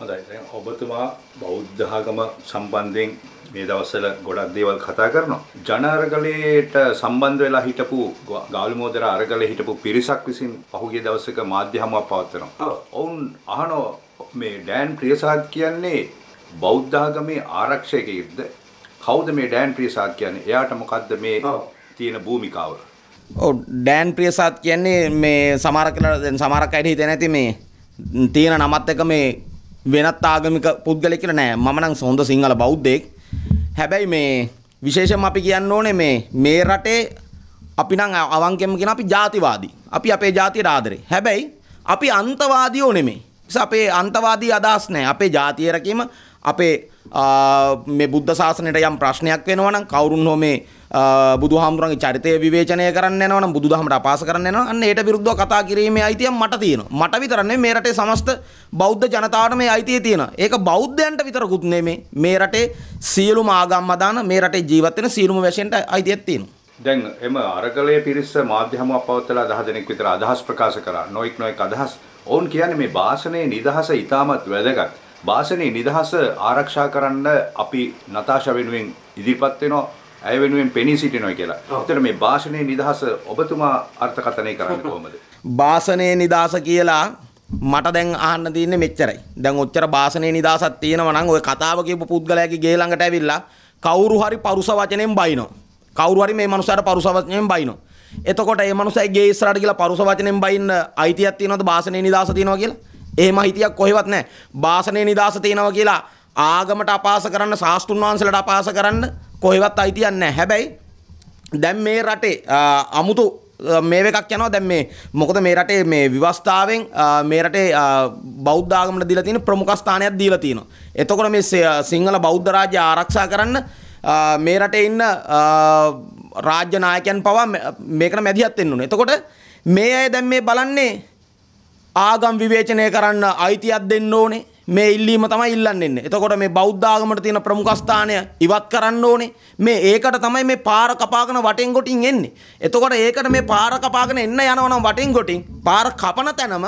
හොඳයි දැන් ඔබතුමා බෞද්ධ ආගම සම්බන්ධයෙන් මේ දවස්වල ගොඩක් දේවල් කතා කරනවා. ජන අරගලයට සම්බන්ධ වෙලා හිටපු ගාලුමෝදර අරගලේ හිටපු පිරිසක් විසින් පහුගිය දවසක මාධ්‍ය හමුවක් පවත්වනවා. ඔවුන් අහනවා මේ ඩෑන් ප්‍රියසාද් කියන්නේ බෞද්ධ ආගමේ ආරක්ෂකයෙක්ද? කවුද මේ ඩෑන් ප්‍රියසාද් කියන්නේ? එයාට මොකද්ද මේ තියෙන භූමිකාව? ඔව් ඩෑන් ප්‍රියසාද් කියන්නේ මේ සමහර කියලා දැන් සමහර කයිට හිතේ නැති මේ තියෙන නමත් එක මේ වෙනත් ආගමික පුද්ගලෙක් කියලා නෑ. මම නම් හොඳ සිංහල බෞද්ධයෙක්. හැබැයි මේ විශේෂම අපි කියන්න ඕනේ මේ මේ රටේ අපි නම් අවංකෙම කියන අපි ජාතිවාදී. අපි අපේ ජාතියට ආදරේ. හැබැයි අපි අන්තවාදීෝ නෙමෙයි. අපේ අන්තවාදී අදහස් නෑ. අපේ ජාතිය රැකීම අපේ මේ බුද්ධ ශාසනයට යම් ප්‍රශ්නයක් වෙනවා නම් කවුරුන් හෝ මේ බුදුහාමුදුරන්ගේ චරිතය විවේචනය කරන්න යනවා නම් බුදුදහමට අපාස කරන්න යනවා අන්න ඒට විරුද්ධව කතා කිරීමේ අයිතියක් මට තියෙනවා මට විතර නෙමෙයි මේ රටේ සමස්ත බෞද්ධ ජනතාවට මේ අයිතිය තියෙනවා ඒක බෞද්ධයන්ට විතරකුත් නෙමෙයි මේ රටේ සියලුම ආගම් අදාන මේ රටේ ජීවත් වෙන සියලුම වැසියන්ට අයිතියක් තියෙනවා දැන් එම අරගලයේ පිරිස මාධ්‍ය හමුවක් පවත්වලා 10 දෙනෙක් විතර අදහස් ප්‍රකාශ කරා නොයික් නොයික් අදහස් ඔවුන් කියන්නේ මේ වාසනයේ නිදහස ඉතාමත් වැදගත් වාසනේ නිදහස ආරක්ෂා කරන්න අපි නතාෂා වෙනුවෙන් ඉදිරිපත් වෙනවා ඇය වෙනුවෙන් පෙනී සිටිනවා කියලා. එතන මේ වාසනේ නිදහස ඔබතුමා අර්ථකථනය කරන්නේ කොහොමද? වාසනේ නිදහස කියලා මට දැන් අහන්න තියෙන්නේ මෙච්චරයි. දැන් ඔච්චර වාසනේ නිදහසක් තියෙනවා නම් ওই කතාව කියපු පුද්ගලයාගේ ගේ ළඟට ඇවිල්ලා කවුරු හරි පරුස වචනෙන් බයිනවා. කවුරු හරි මේ මනුස්සයාට පරුස වචනෙන් බයිනවා. එතකොට මේ මනුස්සයා ගේ ඉස්සරහට කියලා පරුස වචනෙන් බයින්න අයිතියක් තියෙනවද වාසනේ නිදහස තියෙනවා කියලා? එහෙම හිතියක් කොහෙවත් නැහැ. වාසනේ නිදාස තියනවා කියලා ආගමට අපාස කරන්න ශාස්ත්‍රුන් වහන්සේලාට අපාස කරන්න කොහෙවත් අයිතියක් නැහැ. හැබැයි දැන් මේ රටේ අමුතු මේ එකක් යනවා දැන් මේ මොකද මේ රටේ මේ විවස්ථාවෙන් මේ රටේ බෞද්ධ ආගමට දීලා තියෙන ප්‍රමුඛ ස්ථානයක් දීලා තියෙනවා. එතකොට මේ සිංහල බෞද්ධ රාජ්‍ය ආරක්ෂා කරන්න මේ රටේ ඉන්න රාජ්‍ය නායකයන් පවා මේකට මැදිහත් වෙන්න ඕනේ. එතකොට මේ අය දැන් මේ බලන්නේ ආගම් විවේචනය කරන්න අයිතියක් දෙන්න ඕනේ. මේ ඉල්ලීම තමයි ඉල්ලන්න එන්නේ. එතකොට මේ බෞද්ධ ආගමට තියෙන ප්‍රමුඛස්ථානය ඉවත් කරන්න ඕනේ. මේ ඒකට තමයි මේ පාර කපාගෙන වටෙන් ගොටින් එන්නේ. එතකොට ඒකට මේ පාර කපාගෙන එන්න යනවා නම් වටෙන් ගොටින් පාර කපන තැනම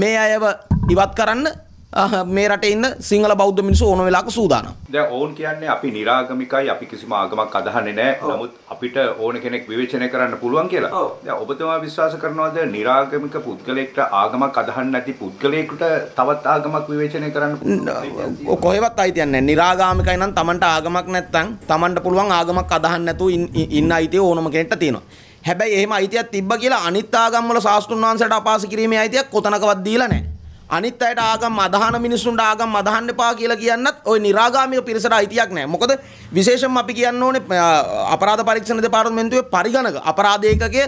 මේ අයව ඉවත් කරන්න මේ රටේ ඉන්න සිංහල බෞද්ධ මිනිස්සු ඕන වෙලාවක සූදානම්. දැන් ඕන් කියන්නේ අපි निराගමිකයි අපි කිසිම ආගමක් අදහන්නේ නැහැ. නමුත් අපිට ඕන කෙනෙක් විවේචනය කරන්න පුළුවන් කියලා. දැන් ඔබතුමා විශ්වාස කරනවද निराගමික පුද්ගලයෙක්ට ආගමක් අදහන්නේ නැති පුද්ගලයෙකුට තවත් ආගමක් විවේචනය කරන්න කොහෙවත් අයිතියක් නැහැ. निराගාමිකයි නම් Tamanට ආගමක් නැත්නම් Tamanට පුළුවන් ආගමක් අදහන්න නැතුව ඉන්න අයිතිය ඕනම කෙනෙක්ට තියෙනවා. හැබැයි එහෙම අයිතියක් තිබ්බ කියලා අනිත් ආගම්වල සාස්තුන් වහන්සේට අපාස කිරීමේ අයිතියක් කොතනකවත් දීලා නැහැ. අනිත් අයට ආගම් අදහන මිනිස්සුන්ට ආගම් අදහන්න එපා කියලා කියන්නත් ওই निराගාමික පිරිසට අයිතියක් නැහැ. මොකද විශේෂයෙන්ම අපි කියන්න ඕනේ අපරාධ පරීක්ෂණ දෙපාර්තමේන්තුවේ පරිගණක අපරාධ ඒකකයේ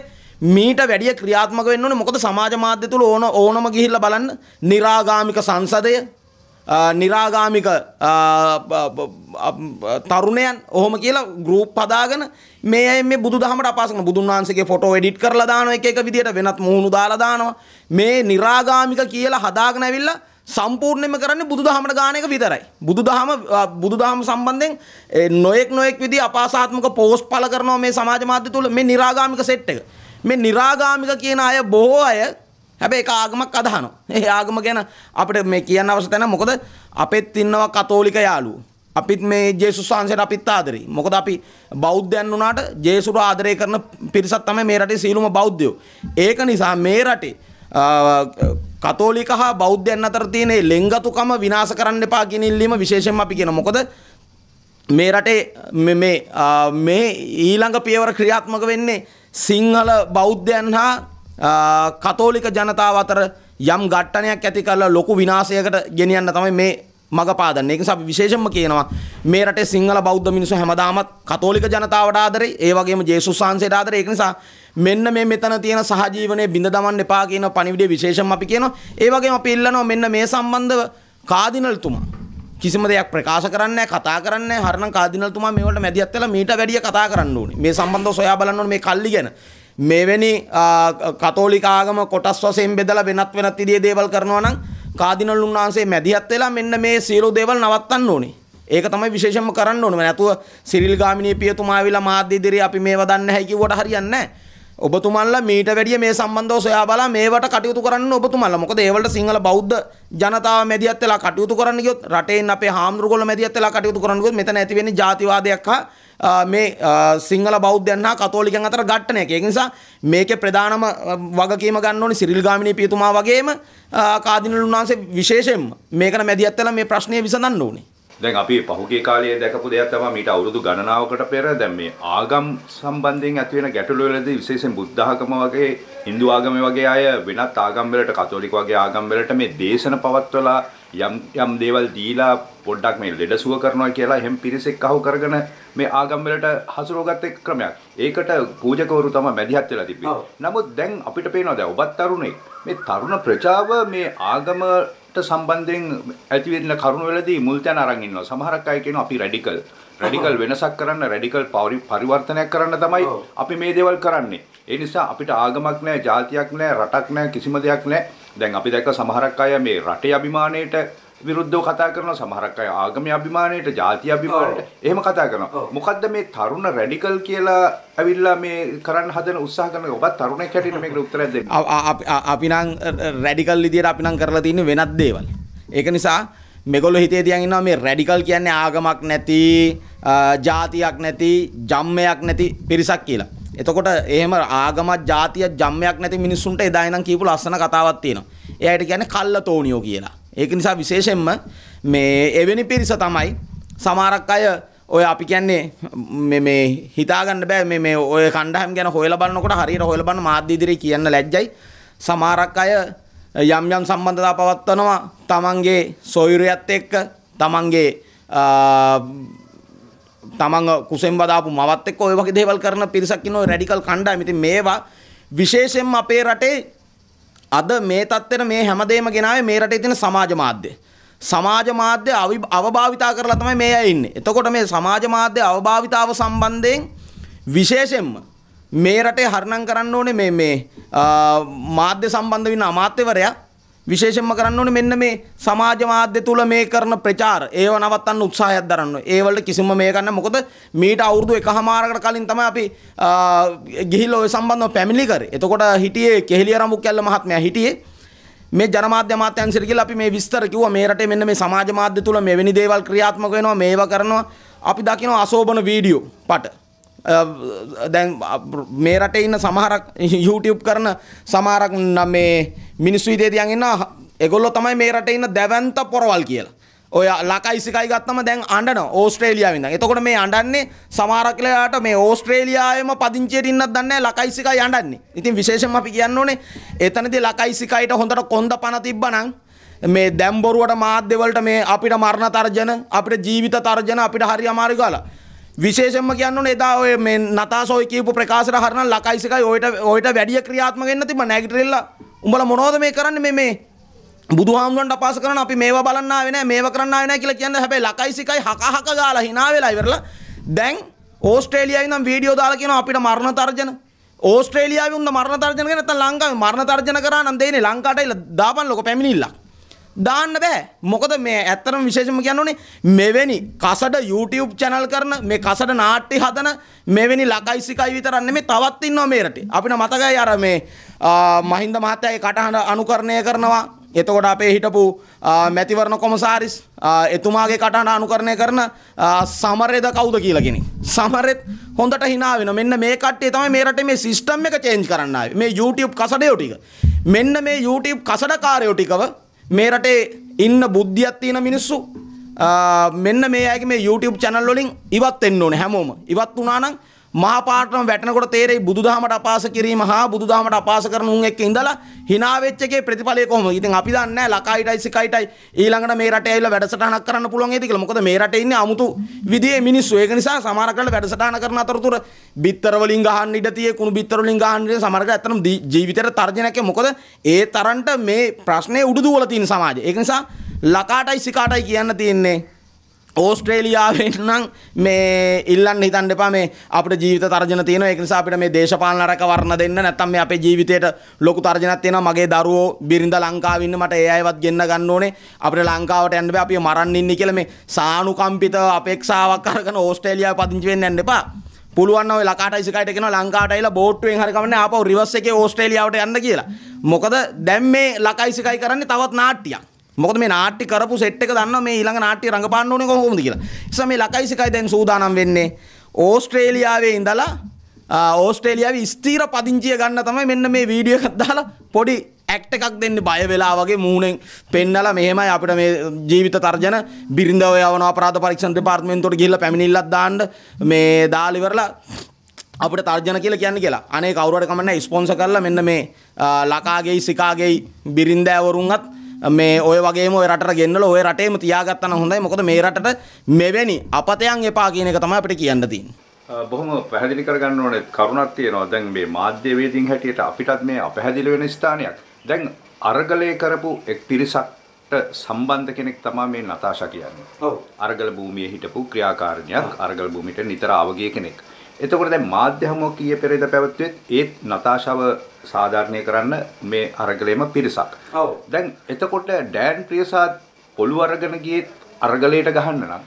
මීට වැඩිය ක්‍රියාත්මක වෙන්න ඕනේ. මොකද සමාජ මාධ්‍ය තුල ඕන ඕනම ගිහිල්ලා බලන්න निराගාමික සංසදය නිරාගාමික තරුණයන් ඔහොම කියලා ගරුප් පදාගෙන මේ මේ බුදු දහමට අපාසකන බුදුන් වහන්සේගේ ෆොටෝ එඩිට් කරලා දානවා එක එක විදියට වෙනත් මුහුණු දාලා දානවා මේ නිරාගාමික කියලා හදාගෙන ඇවිල්ලා සම්පූර්ණයෙන්ම කරන්නේ බුදුදහමට ගාන එක විතරයි. බුදුදහම බුදුදහම සම්බන්ධයෙන් නොයෙක් නොයෙක් විදිහ අපාසාත්මක පෝස්ට් පළ කරනවා මේ සමාජ මාධ්‍ය තුල මේ निराගාමික සෙට් එක. මේ निराගාමික කියන අය බොහෝ අය හැබැයි ඒක ආගමක් අදහනවා. ඒ ආගම ගැන අපිට මේ කියන්න අවශ්‍ය නැහැ. මොකද අපෙත් ඉන්නවා කතෝලික යාළුවෝ. අපිත් මේ ජේසුස් වහන්සේට අපිත් ආදරෙයි. මොකද අපි බෞද්ධයන් වුණාට ජේසුට ආදරය කරන පිරිසක් තමයි මේ රටේ සීලුම බෞද්ධයෝ. ඒක නිසා මේ රටේ කතෝලික හා බෞද්ධයන් අතර තියෙන ලෙංගතුකම විනාශ කරන්න එපා කියන ඉල්ලීම විශේෂයෙන්ම අපි කියන මොකද මේ රටේ මේ ඊළඟ පියවර ක්‍රියාත්මක වෙන්නේ සිංහල බෞද්ධයන් හා කතෝලික ජනතාව අතර යම් ඝට්ටනයක් ඇති කරලා ලොකු විනාශයකට ගෙනියන්න තමයි මේ මඟ පාදන්නේ. ඒක නිසා අපි විශේෂයෙන්ම කියනවා මේ රටේ සිංහල බෞද්ධ මිනිස්සු හැමදාමත් කතෝලික ජනතාවට ආදරේ, ඒ වගේම ජේසුස් වහන්සේට ආදරේ. ඒක නිසා මෙන්න මේ මෙතන තියෙන සහජීවනයේ බිඳ දමන්න එපා කියන පණිවිඩය විශේෂයෙන්ම අපි කියනවා. ඒ වගේම අපි ඉල්ලනවා මෙන්න මේ සම්බන්ධව කාදිනල්තුමා කිසිම දෙයක් ප්‍රකාශ කරන්නේ කතා කරන්නේ හරනම් කාදිනල්තුමා මේ වලට මැදිහත් වෙලා මීට වැඩිය කතා කරන්න ඕනේ. මේ සම්බන්ධව සොයා බලන්න ඕනේ මේ කල්ලි ගැන. මෙවැනි කතෝලිකාගම කොටස් වසයෙන් බෙදලා වෙනත් වෙනත් ඉදිිය දේවල් කරනවා නම් කාදිනල් උන්වහන්සේ මැදිහත් වෙලා මෙන්න මේ සියලු දේවල් නවත්තන්න ඕනේ ඒක තමයි විශේෂම කරන්න ඕනේ නැතුව සිරිල් ගාමිණී පියතුමා විලා මාධ්‍ය ඉදිරියේ අපි මේව දන්නේ නැහැ කිව්වට හරියන්නේ නැහැ ඔබතුමන්ලා මීට වැඩිය මේ සම්බන්ධව සොයා බලා මේවට කටයුතු කරන්න ඔබතුමන්ලා. මොකද ඒවලට සිංහල බෞද්ධ ජනතාව මැදිහත් වෙලා කටයුතු කරන්න ගියොත් රටේන් අපේ හාමුදුරුවෝල මැදිහත් වෙලා කටයුතු කරන්න ගියොත් මෙතන ඇති වෙන්නේ ජාතිවාදයක් හා මේ සිංහල බෞද්ධයන් හා කතෝලිකයන් අතර ඝට්ටනයක්. ඒක නිසා මේකේ ප්‍රධානම වගකීම ගන්න ඕනේ සිරිල් ගාමිණී පියතුමා වගේම කාදිනල් උන්වහන්සේ විශේෂයෙන්ම මේකට මැදිහත් වෙලා මේ ප්‍රශ්නේ විසඳන්න ඕනේ. දැන් අපි පහුගිය කාලයේ දැකපු දෙයක් තමයි මීට අවුරුදු ගණනාවකට පෙර දැන් මේ ආගම් සම්බන්ධයෙන් ඇති වෙන ගැටලු වලදී විශේෂයෙන් බුද්ධ ආගම වගේ Hindu ආගමේ වගේ අය වෙනත් ආගම් වලට කතෝලික වගේ ආගම් වලට මේ දේශන පවත්වලා යම් යම් දේවල් දීලා පොඩ්ඩක් මේ ලෙඩසුව කරනවා කියලා එහෙම පිරිසෙක් අහු කරගෙන මේ ආගම් වලට හසුරවගත්ත ක්‍රමයක්. ඒකට පූජකවරු තමයි මැදිහත් වෙලා තිබෙන්නේ. නමුත් දැන් අපිට පේනවා දැන් ඔබත් තරුණෙක්. මේ තරුණ ප්‍රජාව මේ ආගම සම්බන්ධයෙන් ඇති වෙන කරුණවලදී මුල් තැන අරන් ඉන්නවා. සමහරක් අය කියනවා අපි රැඩිකල්. රැඩිකල් වෙනසක් කරන්න රැඩිකල් පරිවර්තනයක් කරන්න තමයි අපි මේ දේවල් කරන්නේ. ඒ නිසා අපිට ආගමක් නැහැ, ජාතියක් නැහැ, රටක් නැහැ, කිසිම දෙයක් නැහැ. දැන් අපි දැක්ක සමහරක් අය මේ රටේ අභිමානයේට විරුද්ධව කතා කරනවා සමහරක් අය ආගමේ අභිමානයට ජාති අභිමානයට එහෙම කතා කරනවා මොකද්ද මේ තරුණ රැඩිකල් කියලා ඇවිල්ලා මේ කරන්න හදන උත්සාහ කරන ඔබත් තරුණෙක් හැටියට මේකට උත්තරයක් දෙන්න අපි නම් රැඩිකල් විදියට අපි නම් කරලා තින්නේ වෙනත් දේවල් ඒක නිසා මෙගොල්ලෝ හිතේ තියන් ඉන්නවා මේ රැඩිකල් කියන්නේ ආගමක් නැති ජාතියක් නැති ජම්මයක් නැති පිරිසක් කියලා එතකොට එහෙම ආගමත් ජාතියත් ජම්මයක් නැති මිනිස්සුන්ට එදා ඉඳන් කියපු ලස්සන කතාවක් තියෙනවා එයාට කියන්නේ කල්ලතෝනියෝ කියලා ඒක නිසා විශේෂයෙන්ම මේ එවැනි පිරිස තමයි සමහරක් අය ඔය අපි කියන්නේ මේ හිතාගන්න බෑ මේ මේ ඔය කණ්ඩායම් ගැන හොයලා බලනකොට හරියට හොයලා බලන මාධ්‍ය ඉදිරියේ කියන්න ලැජ්ජයි. සමහරක් අය යම් යම් සම්බන්ධතා පවත්වනවා තමන්ගේ සොයුරියත් එක්ක තමන්ගේ තමන් කුසෙන් බදාපු මවත් එක්ක ඔය වගේ දේවල් කරන පිරිසක් ඉන්නවා රැඩිකල් කණ්ඩායම. ඉතින් මේවා විශේෂයෙන්ම අපේ රටේ අද මේ තත්ත්වෙට මේ හැමදේම ගෙනාවේ මේ රටේ තියෙන සමාජ මාධ්‍ය. සමාජ මාධ්‍ය අවභාවිතා කරලා තමයි මේ අය ඉන්නේ. එතකොට මේ සමාජ මාධ්‍ය අවභාවිතාව සම්බන්ධයෙන් විශේෂයෙන්ම මේ රටේ හරණම් කරන්න ඕනේ මේ මේ මාධ්‍ය සම්බන්ධ වෙන අමාත්‍යවරයා විශේෂයෙන්ම කරන්න ඕනේ මෙන්න මේ සමාජ මාධ්‍ය තුල මේ කරන ප්‍රචාර ඒව නවත්තන්න උත්සාහයක් දරන්න ඕනේ. ඒ වලට කිසිම මේ ගන්න මොකද මීට අවුරුදු එකහමාරකට කලින් තමයි අපි ගිහිල්ලා ওই සම්බන්ධව පැමිණිලි කරේ. එතකොට හිටියේ කෙහෙලිය රමුක්කැල්ල මහත්මයා හිටියේ. මේ ජනමාධ්‍ය අමාත්‍යාංශයට කියලා අපි මේ විස්තර කිව්වා මේ රටේ මෙන්න මේ සමාජ මාධ්‍ය තුල මෙවැනි දේවල් ක්‍රියාත්මක වෙනවා මේවා කරනවා අපි දකිනවා අශෝභන වීඩියෝ පට දැන් මේ රටේ ඉන්න සමහරක් YouTube කරන සමහරක් මේ මිනිස්සු ඉදේ තියන් ඉන්න ඒගොල්ලෝ තමයි මේ රටේ ඉන්න දැවැන්ත පොරවල් කියලා. ඔය ලකයි සිකයි ගත්තම දැන් අඬනවා ඕස්ට්‍රේලියාවෙන් ඉඳන්. එතකොට මේ අඬන්නේ සමහර කියලාට මේ ඕස්ට්‍රේලියාවේම පදිංචියට ඉන්නත් දන්නේ නැහැ ලකයි සිකයි අඬන්නේ. ඉතින් විශේෂයෙන්ම අපි කියන්න ඕනේ එතනදී ලකයි සිකයිට හොඳට කොන්ද පණ තිබ්බනම් මේ දැම්බොරුවට මාධ්‍යවලට මේ අපිට මරණ තර්ජන අපිට ජීවිත තර්ජන අපිට හරි අමාරු ගාලා විශේෂම කියන්න එදා ඔය මේ නතාසෝයි කියපු ප්‍රකාශර හරන ලකයිසිකයි ඔයට ඔයට වැඩිය ක්‍රියාත්මක වෙන්න තිබ්බ නැගිටෙල්ලා උඹලා මොනවද මේ කරන්නේ මේ මේ බුදුහාමුදුරන්ට අපාස කරන අපි මේවා බලන්න ආවේ නැහැ මේවා කරන්න ආවේ නැහැ කියලා කියන්නේ හැබැයි ලකයිසිකයි හක හක ගාලා hina වෙලා ඉවරලා දැන් ඕස්ට්‍රේලියාවේ ඉඳන් වීඩියෝ දාලා කියනවා අපිට මරණ තර්ජන ඕස්ට්‍රේලියාවේ උන්න මරණ තර්ජන ගැන නැත්නම් ලංකාවේ මරණ තර්ජන කරා නම් දෙන්නේ ලංකාවට දාපන් ලොක පැමිණිල්ලක් දාන්න බෑ මොකද මේ ඇත්තරම විශේෂම කියන්නනේ මෙවැනි කසට YouTube channel කරන මේ කසට නාට්‍ය හදන මෙවැනි ලකයි සිකයි විතරක් නෙමෙයි තවත් ඉන්නවා මේ රටේ අපිට මතකයි අර මේ මහින්ද මහත්තයාගේ කටහඬ අනුකරණය කරනවා එතකොට අපේ හිටපු මැතිවරණ කොමසාරිස් එතුමාගේ කටහඬ අනුකරණය කරන සමරේද කවුද කියලා කෙනෙක්. සමරෙත් හොඳට hina වෙනවා. මෙන්න මේ කට්ටිය තමයි මේ රටේ මේ සිස්ටම් එක චේන්ජ් කරන්න ආවේ. මේ YouTube කසඩයෝ ටික. මෙන්න මේ YouTube කසඩකාරයෝ ටිකව මේ රටේ ඉන්න බුද්ධියක් තියෙන මිනිස්සු මෙන්න මේ අයගේ මේ YouTube channel වලින් ඉවත් වෙන්න ඕනේ හැමෝම. ඉවත් වුණා නම් මහපාටම වැටෙනකොට තේරෙයි බුදුදහමට අපාස කිරීම හා බුදුදහමට අපාස කරන උන් එක්ක ඉඳලා hina වෙච්ච එකේ ප්‍රතිඵලය කොහොමද? ඉතින් අපි දන්නේ නැහැ ලකයිටයි සිකයිටයි ඊළඟට මේ රටේ ඇවිල්ලා වැඩසටහනක් කරන්න පුළුවන් ඒද කියලා. මොකද මේ රටේ ඉන්නේ 아무තු විදිහේ මිනිස්සු. ඒක නිසා සමහර කල් වැඩසටහන කරන අතරතුර බිත්තර වලින් ගහන්න ඉඩ තියෙ, කුණු බිත්තර වලින් ගහන්න ඉඩ සමහර කල් ඇත්තටම ජීවිතේට තර්ජනයක් ඒ මොකද ඒ තරම්ට මේ ප්‍රශ්නේ උඩු දුවලා තියෙන සමාජය. ඒක නිසා ලකාටයි සිකාටයි කියන්න තියෙන්නේ ඕස්ට්‍රේලියාවෙන් නම් මේ ඉල්ලන්න හිතන්න එපා මේ අපිට ජීවිත තර්ජන තියෙනවා ඒක නිසා අපිට මේ දේශපාලන රටක වර්ණ දෙන්න නැත්තම් මේ අපේ ජීවිතේට ලොකු තර්ජනක් තියෙනවා මගේ දරුවෝ බිරිඳ ලංකාවේ ඉන්න මට ඒ අයවත් ගෙන්න ගන්න ඕනේ අපිට ලංකාවට යන්න බෑ අපි මරන්න ඉන්නේ කියලා මේ සානුකම්පිත අපේක්ෂාවක් අරගෙන ඕස්ට්‍රේලියාව පදිංචි වෙන්න යන්න එපා පුළුවන් ඔය ලකාට ඉසිකයිට කියනවා ලංකාවට ඇවිල්ලා බෝට්ටුවෙන් හරි කමන්නේ ආපහු රිවර්ස් එකේ ඕස්ට්‍රේලියාවට යන්න කියලා මොකද දැන් මේ ලකයිසිකයි කරන්නේ තවත් නාට්‍යයක් මොකද මේ නාට්‍ය කරපු සෙට් එක දන්නවා මේ ඊළඟ නාට්‍ය රඟපාන්න ඕනේ කොහොමද කියලා. ඉතින් මේ ලකයි සිකයි දැන් සූදානම් වෙන්නේ ඕස්ට්‍රේලියාවේ ඉඳලා ඕස්ට්‍රේලියාවේ ස්ථීර පදිංචිය ගන්න තමයි මෙන්න මේ වීඩියෝ එකක් දාලා පොඩි ඇක්ට එකක් දෙන්න බය වෙලා වගේ මූුණෙන් පෙන්නල මෙහෙමයි අපිට මේ ජීවිත තර්ජන බිරිඳව යවන අපරාධ පරීක්ෂණ දෙපාර්තමේන්තුවට ගිහිල්ලා පැමිණිල්ලක් දාන්න මේ දාලා ඉවරලා අපිට තර්ජන කියලා කියන්නේ කියලා. අනේ කවුරු හරි කමන්න ස්පොන්සර් කරලා මෙන්න මේ ලකාගේයි සිකාගේයි බිරිඳෑවරුන්වත් මේ ඔය වගේම ඔය රටට ගෙන්නල ඔය රටේම තියාගත්තන හොඳයි මොකද මේ රටට මෙවැනි අපතයන් එපා කියන එක තමයි අපිට කියන්න තියෙන්නේ. බොහොම පැහැදිලි කරගන්න ඕනේ කරුණක් තියෙනවා. දැන් මේ මාධ්‍ය වේදින් හැටියට අපිටත් මේ අපැහැදිලි වෙන ස්ථානයක්. දැන් අරගලේ කරපු එක් පිරිසක් ට සම්බන්ධ කෙනෙක් තමයි මේ නතාෂා කියන්නේ. ඔව්. අරගල භූමියේ හිටපු ක්‍රියාකාරණියක් අරගල භූමියට නිතර ආව ගිය කෙනෙක්. එතකොට දැන් මාධ්‍ය හමුව කීයේ පෙරේද පැවැත්වෙත් ඒත් නතාෂාව සාධාරණය කරන්න මේ අරගලේම පිරිසක්. ඔව්. දැන් එතකොට ඩෑන් ප්‍රියසාත් පොළු අරගෙන ගියේ අරගලයට ගහන්න නම්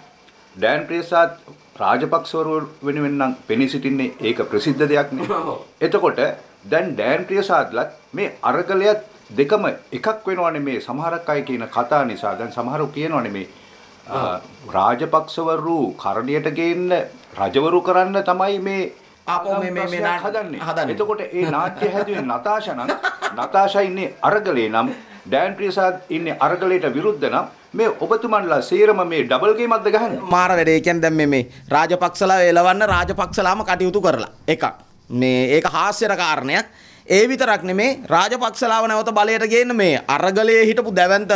ඩෑන් ප්‍රියසාත් රාජපක්ෂවරු වෙනුවෙන් නම් පෙනී සිටින්නේ ඒක ප්‍රසිද්ධ දෙයක් නේ. එතකොට දැන් ඩෑන් ප්‍රියසාත්ලත් මේ අරගලයත් දෙකම එකක් වෙනවනේ මේ සමහරක් අය කියන කතා නිසා දැන් සමහරු කියනවනේ මේ රාජපක්ෂවරු කරණියට ගේන්න රජවරු කරන්න තමයි මේ ආපහු මේ මේ මේ හදන්නේ. එතකොට ඒ නාට්‍ය හැදුවේ නතාෂා නම් නතාෂා ඉන්නේ අරගලේ නම් ඩෑන් ප්‍රියසාත් ඉන්නේ අරගලයට විරුද්ධ නම් මේ ඔබතුමන්ලා සේරම මේ ඩබල් ගේමක්ද ගහන්නේ? මාර වැඩේ කියන්නේ දැන් මේ මේ රාජපක්ෂලා එලවන්න රාජපක්ෂලාම කටයුතු කරලා. එකක්. මේ ඒක හාස්‍යර කාරණයක්. ඒ විතරක් නෙමේ රාජපක්ෂලාව නැවත බලයට ගේන්න මේ අරගලයේ හිටපු දැවැන්ත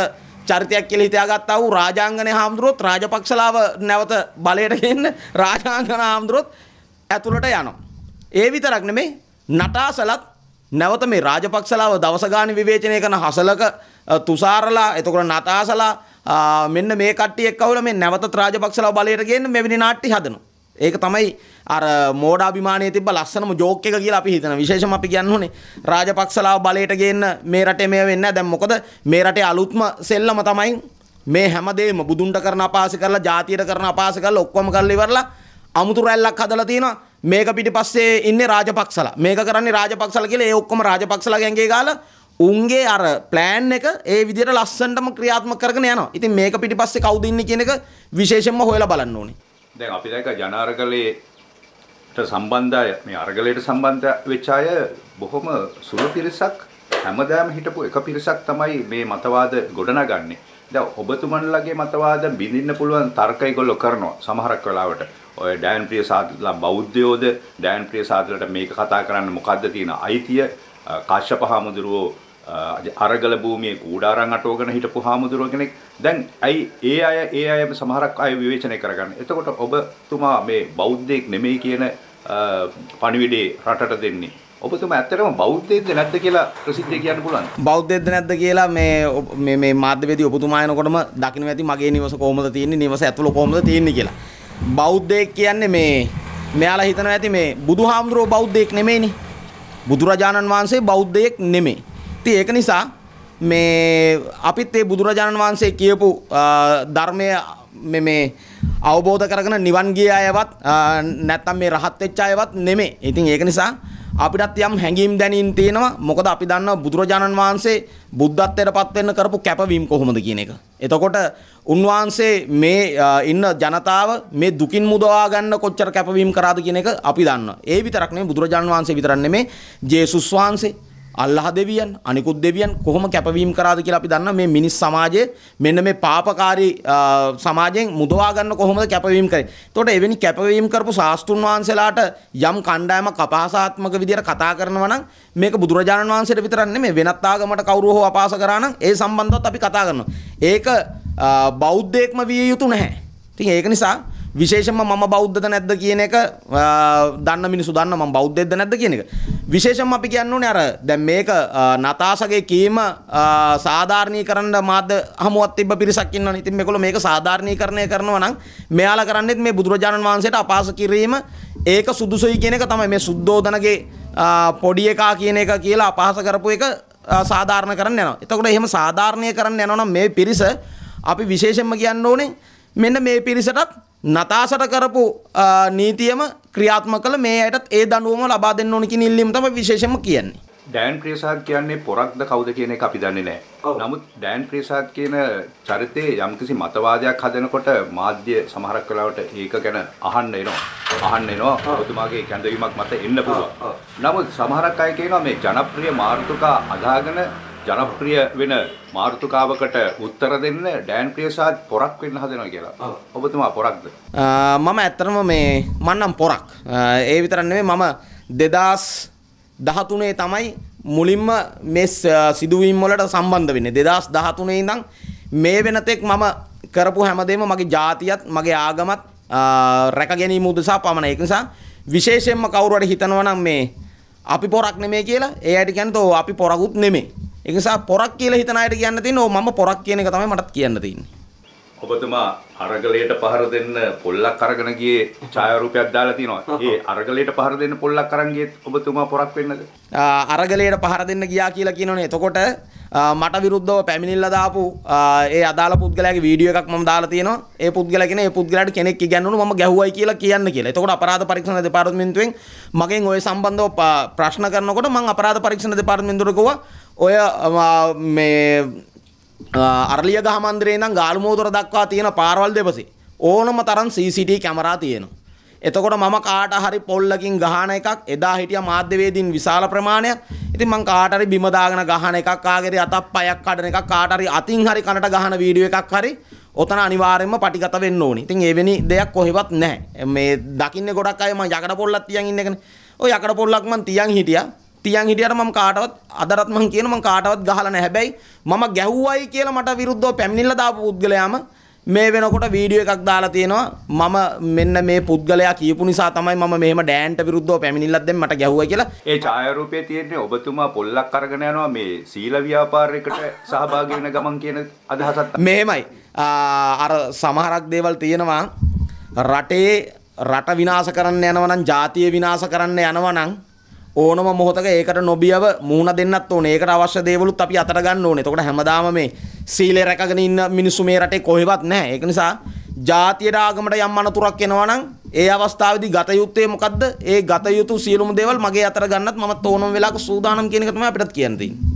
චරිතයක් කියලා හිතාගත්තා වූ රාජාංගනේ හාමුදුරුවොත් රාජපක්ෂලාව නැවත බලයට ගේන්න රාජාංගන හාමුදුරුවොත් ඇතුළට යනවා. ඒ විතරක් නෙමේ නටාසලත් නැවත මේ රාජපක්ෂලාව දවස ගානේ විවේචනය කරන හසලක තුසාරලා එතකොට නටාසලා මෙන්න මේ කට්ටිය එක්කවල මේ නැවතත් රාජපක්ෂලාව බලයට ගේන්න මෙවැනි නාට්‍ය හදනවා. ඒක තමයි අර මෝඩාභිමානයේ තිබ්බ ලස්සනම ජෝක් එක කියලා අපි හිතන විශේෂම අපි කියන්න ඕනේ රාජපක්ෂලාව බලයට ගේන්න මේ රටේ මේ වෙන්නේ නැහැ දැන් මොකද මේ රටේ අලුත්ම සෙල්ලම තමයි මේ හැමදේම බුදුන්ට කරන අපහාස කරලා ජාතියට කරන අපහාස කරලා ඔක්කොම කරලා ඉවරලා අමුතු රැල්ලක් හදලා තියෙනවා. මේක පිටිපස්සේ ඉන්නේ රාජපක්ෂලා. මේක කරන්නේ රාජපක්ෂලා කියලා ඒ ඔක්කොම රාජපක්ෂලා ගෑන්ගේ ගාලා උන්ගේ අර ප්ලෑන් එක ඒ විදිහට ලස්සනටම ක්‍රියාත්මක කරගෙන යනවා. ඉතින් මේක පිටිපස්සේ කවුද ඉන්නේ කියන එක විශේෂයෙන්ම හොයලා බලන්න ඕනේ. දැන් අපි දැක ජනාරකලේට සම්බන්ධය මේ අරගලයට සම්බන්ධ වෙච්ච අය බොහොම සුළු පිරිසක් හැමදාම හිටපු එක පිරිසක් තමයි මේ මතවාද ගොඩනගන්නේ. දැන් ඔබතුමන්ලගේ මතවාද බිඳින්න පුළුවන් තර්ක ඒගොල්ලෝ කරනවා සමහරක් වෙලාවට. ඔය ඩයන් ප්‍රිය සාතිලා බෞද්ධයෝද ඩයන් ප්‍රිය සාතිලට මේක කතා කරන්න මොකද්ද තියෙන අයිතිය කාශ්‍යප හාමුදුරුවෝ අරගල භූමියේ කූඩාරම් අටවගෙන හිටපු හාමුදුරුවෝ කෙනෙක් දැන් ඇයි ඒ අය ඒ අය සමහරක් අය විවේචනය කරගන්න. එතකොට ඔබතුමා මේ බෞද්ධයෙක් නෙමෙයි කියන පණිවිඩේ රටට දෙන්නේ. ඔබතුම ඇත්තටම බෞද්ධයද නැද්ද කියලා ප්‍රසිද්ධිය කියන්න පුළුවන්. බෞද්ධයද නැද්ද කියලා මේ මේ මේ මාධ්‍යවේදී ඔබතුමා එනකොටම දකින්න ඇති මගේ නිවස කොහොමද තියෙන්නේ නිවස ඇතුළ කොහොමද තියෙන්නේ කියලා. බෞද්ධයෙක් කියන්නේ මේ මෙයාලා හිතනවා ඇති මේ බුදුහාමුදුරුව බෞද්ධයෙක් නෙමෙයිනේ. බුදුරජාණන් වහන්සේ බෞද්ධයෙක් නෙමෙයි. ඉතින් ඒක නිසා මේ අපිත් ඒ බුදුරජාණන් වහන්සේ කියපු ධර්මය මේ මේ අවබෝධ කරගෙන නිවන් ගිය අයවත් නැත්තම් මේ රහත් වෙච්ච අයවත් නෙමෙයි. ඉතින් ඒක නිසා අපිටත් යම් හැඟීම් දැනීම් තියෙනවා. මොකද අපි දන්නවා බුදුරජාණන් වහන්සේ බුද්ධත්වයට පත් වෙන්න කරපු කැපවීම කොහොමද කියන එක. එතකොට උන්වහන්සේ මේ ඉන්න ජනතාව මේ දුකින් මුදවා ගන්න කොච්චර කැපවීම කරාද කියන එක අපි දන්නවා. ඒ විතරක් නෙමෙයි බුදුරජාණන් වහන්සේ විතරක් නෙමෙයි ජේසුස් වහන්සේ අල්ලාහ දෙවියන් අනිකුත් දෙවියන් කොහොම කැපවීම කරාද කියලා අපි දන්නවා මේ මිනිස් සමාජයේ මෙන්න මේ පාපකාරී සමාජයෙන් මුදවා ගන්න කොහොමද කැපවීම කරේ. එතකොට එවැනි කැපවීම කරපු ශාස්ත්‍රුන් වහන්සේලාට යම් කණ්ඩායමක් අපහාසාත්මක විදියට කතා කරනවා නම් මේක බුදුරජාණන් වහන්සේට විතරක් නෙමෙයි වෙනත් ආගමකට කවුරු හෝ අපහාස කරා නම් ඒ සම්බන්ධවත් අපි කතා කරනවා. ඒක බෞද්ධයෙක්ම විය යුතු නැහැ. ඉතින් ඒක නිසා විශේෂම මම බෞද්ධද නැද්ද කියන එක දන්න මිනිසු දන්න මම බෞද්ධයෙක්ද නැද්ද කියන එක. විශේෂම අපි කියන්න ඕනේ අර දැන් මේක නතාසගේ කීම සාධාරණීකරණ මාධ්‍ය හමුවත් තිබ්බ පිරිසක් ඉන්නවනේ. ඉතින් මේගොල්ලෝ මේක සාධාරණීකරණය කරනවා නම් මෙයාලා කරන්නේත් මේ බුදුරජාණන් වහන්සේට අපහාස කිරීම ඒක සුදුසුයි කියන එක තමයි මේ සුද්ධෝදනගේ පොඩි එකා කියන එක කියලා අපහාස කරපු එක සාධාරණ කරන්න යනවා. එතකොට එහෙම සාධාරණය කරන්න යනවා නම් මේ පිරිස අපි විශේෂයෙන්ම කියන්න ඕනේ මෙන්න මේ පිරිසටත් නතාසට කරපු නීතියම ක්‍රියාත්ම කළ මේ අයටත් ඒ දනුවම ලබා දෙන්න ඕන කියන ඉල්ලීම තමයි විශේෂම කියන්නේ. ඩෑන් ප්‍රේසාත් කියන්නේ පොරක්ද කවුද කියන එක අපි දන්නේ නැහැ. නමුත් ඩෑන් ප්‍රේසාත් කියන චරිතයේ යම්කිසි මතවාදයක් හදනකොට මාධ්‍ය සමහරක් වෙලාවට ඒක ගැන අහන්න එනවා. අහන්න එනවා ඔබතුමාගේ කැඳවීමක් මත එන්න පුළුවන්. නමුත් සමහරක් අය කියනවා මේ ජනප්‍රිය මාතෘකා අදාගෙන ජනප්‍රිය වෙන මාර්තුකාවකට උත්තර දෙන්න ඩෑන් ප්‍රියසාත් පොරක් වෙන්න හදනවා කියලා. ඔබතුමා පොරක්ද? මම ඇත්තටම මේ මන්නම් පොරක්. ඒ විතරක් නෙමෙයි මම 2013 තමයි මුලින්ම මේ සිදුවීම් වලට සම්බන්ධ වෙන්නේ. 2013 ඉඳන් මේ වෙනතෙක් මම කරපු හැමදේම මගේ ජාතියත් මගේ ආගමත් රැක ගැනීම උදෙසා පමණයි. ඒක නිසා විශේෂයෙන්ම කවුරු හරි හිතනවා නම් මේ අපි පොරක් නෙමෙයි කියලා ඒ අයට කියන්නේ තෝ අපි පොරකුත් නෙමෙයි. ඒ නිසා පොරක් කියලා හිතන අයට කියන්න තියෙන්නේ ඕ මම පොරක් කියන එක තමයි මටත් කියන්න තියෙන්නේ. ඔබතුමා අරගලයට පහර දෙන්න පොල්ලක් අරගෙන ගියේ ඡායාරූපයක් දාලා තිනවා. ඒ අරගලයට පහර දෙන්න පොල්ලක් අරන් ගියෙත් ඔබතුමා පොරක් වෙන්නද? අරගලයට පහර දෙන්න ගියා කියලා කියනෝනේ. එතකොට මට විරුද්ධව පැමිණිල්ලා දාපු ඒ අදාළ පුද්ගලයාගේ වීඩියෝ එකක් මම දාලා තියෙනවා. ඒ පුද්ගලයා කියන ඒ පුද්ගලයාට කෙනෙක් ඉගැන්වුණු මම ගැහුවයි කියලා කියන්න කියලා. එතකොට අපරාධ පරීක්ෂණ දෙපාර්තමේන්තුවෙන් මගෙන් ওই සම්බන්ධව ප්‍රශ්න කරනකොට මම අපරාධ පරීක්ෂණ දෙපාර්තමේන්තුවට කිව්වා ඔය මේ අරලිය ගහමන්දරේ නම් ගාල්මෝදර දක්වා තියෙන පාරවල් දෙපසේ ඕනම තරම් CCTV කැමරා තියෙනවා. එතකොට මම කාට හරි පොල්ලකින් ගහන එකක් එදා හිටිය මාධ්‍යවේදීන් විශාල ප්‍රමාණයක්. ඉතින් මං කාට හරි බිම දාගෙන ගහන එකක් කාගේරි අතක් පයක් කඩන එකක් කාට හරි අතින් හරි කනට ගහන වීඩියෝ එකක් හරි ඔතන අනිවාර්යයෙන්ම පටිගත වෙන්න ඕනි. ඉතින් එවැනි දෙයක් කොහෙවත් නැහැ. මේ දකින්නේ ගොඩක් අය මං යකඩ පොල්ලක් තියන් ඉන්න එකනේ. ඔය යකඩ පොල්ලක් මං තියන් හිටියා. තියන් හිටියට මම කාටවත් අදරත් මං කියන මං කාටවත් ගහලා නැහැ. හැබැයි මම ගැහුවයි කියලා මට විරුද්ධව පැමිණිලා දාපු පුද්ගලයාම මේ වෙනකොට වීඩියෝ එකක් දාලා තියෙනවා මම මෙන්න මේ පුද්ගලයා කියපු නිසා තමයි මම මෙහෙම ඩෑන්ට විරුද්ධව පැමිණිල්ලක් දැන් මට ගැහුවා කියලා. ඒ ඡායාරූපයේ තියෙන්නේ ඔබතුමා පොල්ලක් අරගෙන යනවා මේ සීල ව්‍යාපාරයකට සහභාගී වෙන ගමන් කියන අදහසක්. මෙහෙමයි. අර සමහරක් දේවල් තියෙනවා රටේ රට විනාශ කරන්න යනවා නම් ජාතිය විනාශ කරන්න යනවා නම් ඕනම මොහොතක ඒකට නොබියව මූණ දෙන්නත් ඕනේ. ඒකට අවශ්‍ය දේවලුත් අපි අතට ගන්න ඕනේ. එතකොට හැමදාම මේ සීලය රැකගෙන ඉන්න මිනිස්සු මේ රටේ කොහෙවත් නැහැ. ඒක නිසා ජාතියට ආගමට යම් අනතුරක් එනවා නම් ඒ අවස්ථාවේදී ගත යුත්තේ මොකද්ද? ඒ ගත යුතු සියලුම දේවල් මගේ අතට ගන්නත් මම ඕනම වෙලාවක සූදානම් කියන එක තමයි අපිටත් කියන්න තියෙන්නේ.